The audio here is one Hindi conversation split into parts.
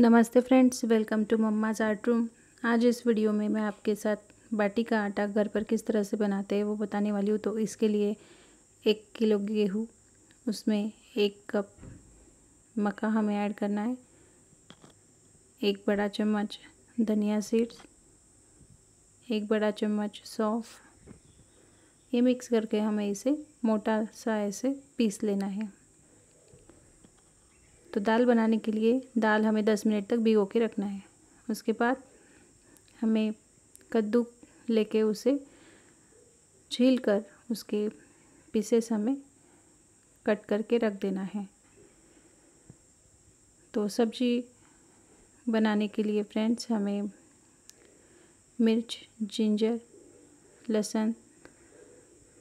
नमस्ते friends welcome to Mamma's Art Room आज इस वीडियो में मैं आपके साथ बाटी का आटा घर पर किस तरह से बनाते हैं वो बताने वाली हूँ तो इसके लिए एक किलो गेहूँ उसमें एक कप मक्का हमें ऐड करना है एक बड़ा चम्मच धनिया सीड्स एक बड़ा चम्मच सौफ़ ये मिक्स करके हमें इसे मोटा सा ऐसे पीस लेना है तो दाल बनाने के लिए दाल हमें दस मिनट तक भिगो के रखना है उसके बाद हमें कद्दू लेके उसे छील कर उसके पीसेस हमें कट करके रख देना है तो सब्जी बनाने के लिए फ्रेंड्स हमें मिर्च जिंजर लहसुन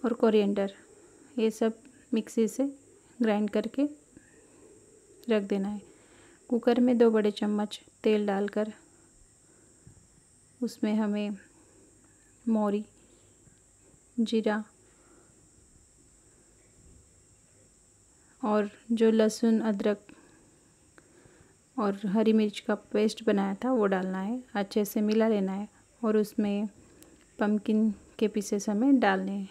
और कोरिएंडर ये सब मिक्सी से ग्राइंड करके रख देना है कुकर में दो बड़े चम्मच तेल डालकर उसमें हमें मोरी जीरा और जो लहसुन अदरक और हरी मिर्च का पेस्ट बनाया था वो डालना है अच्छे से मिला लेना है और उसमें पम्पकिन के पीसेस हमें डालने हैं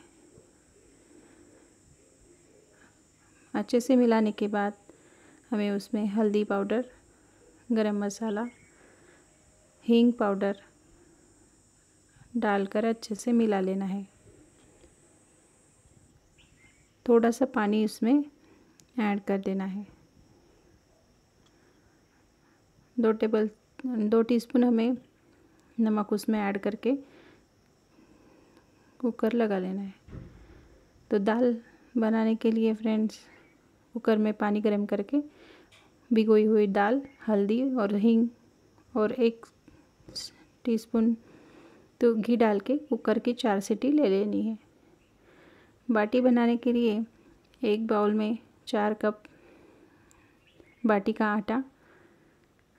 अच्छे से मिलाने के बाद हमें उसमें हल्दी पाउडर गरम मसाला हींग पाउडर डालकर अच्छे से मिला लेना है थोड़ा सा पानी इसमें ऐड कर देना है दो टेबल दो टीस्पून हमें नमक उसमें ऐड करके कुकर लगा लेना है तो दाल बनाने के लिए फ्रेंड्स कुकर में पानी गर्म करके भिगोई हुई दाल हल्दी और हिंग और एक टीस्पून तो घी डाल के कुकर की चार सीटी ले लेनी है बाटी बनाने के लिए एक बाउल में चार कप बाटी का आटा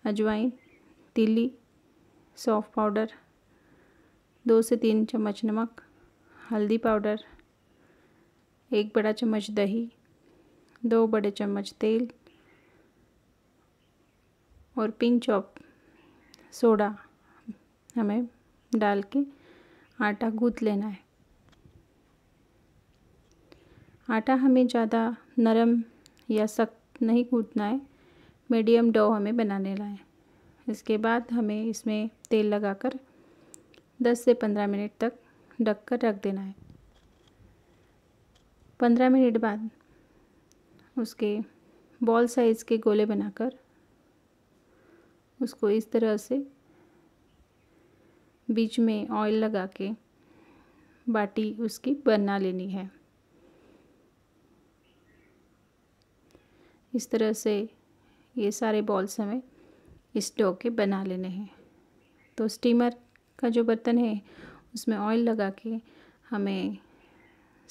अजवाइन तिली सौफ पाउडर दो से तीन चम्मच नमक हल्दी पाउडर एक बड़ा चम्मच दही दो बड़े चम्मच तेल और पिंच ऑफ सोडा हमें डाल के आटा गूँथ लेना है आटा हमें ज़्यादा नरम या सख्त नहीं गूँथना है मीडियम डो हमें बनाने लाए इसके बाद हमें इसमें तेल लगाकर 10 से 15 मिनट तक ढक कर रख देना है 15 मिनट बाद उसके बॉल साइज़ के गोले बनाकर उसको इस तरह से बीच में ऑयल लगा के बाटी उसकी बना लेनी है इस तरह से ये सारे बॉल्स हमें इस डो के बना लेने हैं तो स्टीमर का जो बर्तन है उसमें ऑयल लगा के हमें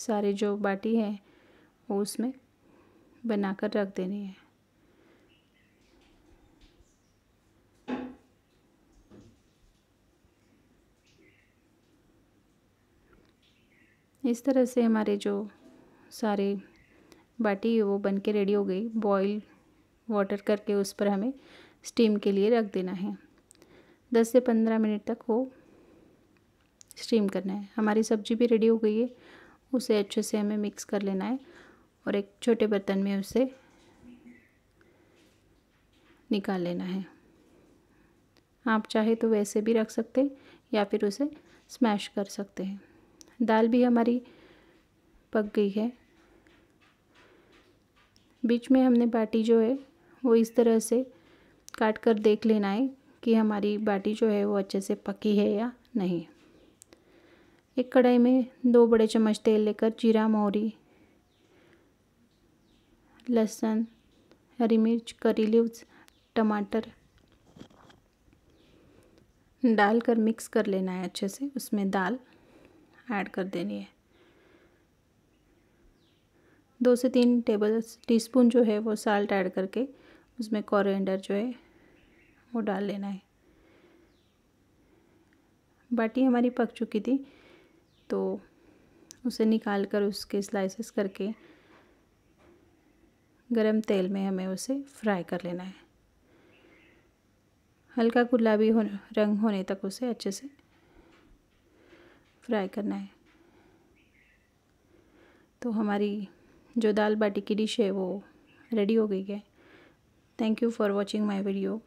सारे जो बाटी है वो उसमें बनाकर रख देनी है इस तरह से हमारे जो सारे बाटी वो बन के रेडी हो गई बॉईल वाटर करके उस पर हमें स्टीम के लिए रख देना है दस से पंद्रह मिनट तक वो स्टीम करना है हमारी सब्जी भी रेडी हो गई है उसे अच्छे से हमें मिक्स कर लेना है और एक छोटे बर्तन में उसे निकाल लेना है आप चाहे तो वैसे भी रख सकते हैं या फिर उसे स्मैश कर सकते हैं दाल भी हमारी पक गई है बीच में हमने बाटी जो है वो इस तरह से काट कर देख लेना है कि हमारी बाटी जो है वो अच्छे से पकी है या नहीं एक कढ़ाई में दो बड़े चम्मच तेल लेकर जीरा मोहरी लहसुन हरी मिर्च करी लीव्स टमाटर डालकर मिक्स कर लेना है अच्छे से उसमें दाल ऐड कर देनी है दो से तीन टेबल टीस्पून जो है वो साल्ट ऐड करके उसमें कॉरेंडर जो है वो डाल लेना है बाटी हमारी पक चुकी थी तो उसे निकाल कर उसके स्लाइसेस करके गरम तेल में हमें उसे फ्राई कर लेना है हल्का गुलाबी हो रंग होने तक उसे अच्छे से फ्राई करना है तो हमारी जो दाल बाटी की डिश है वो रेडी हो गई है thank you for watching my video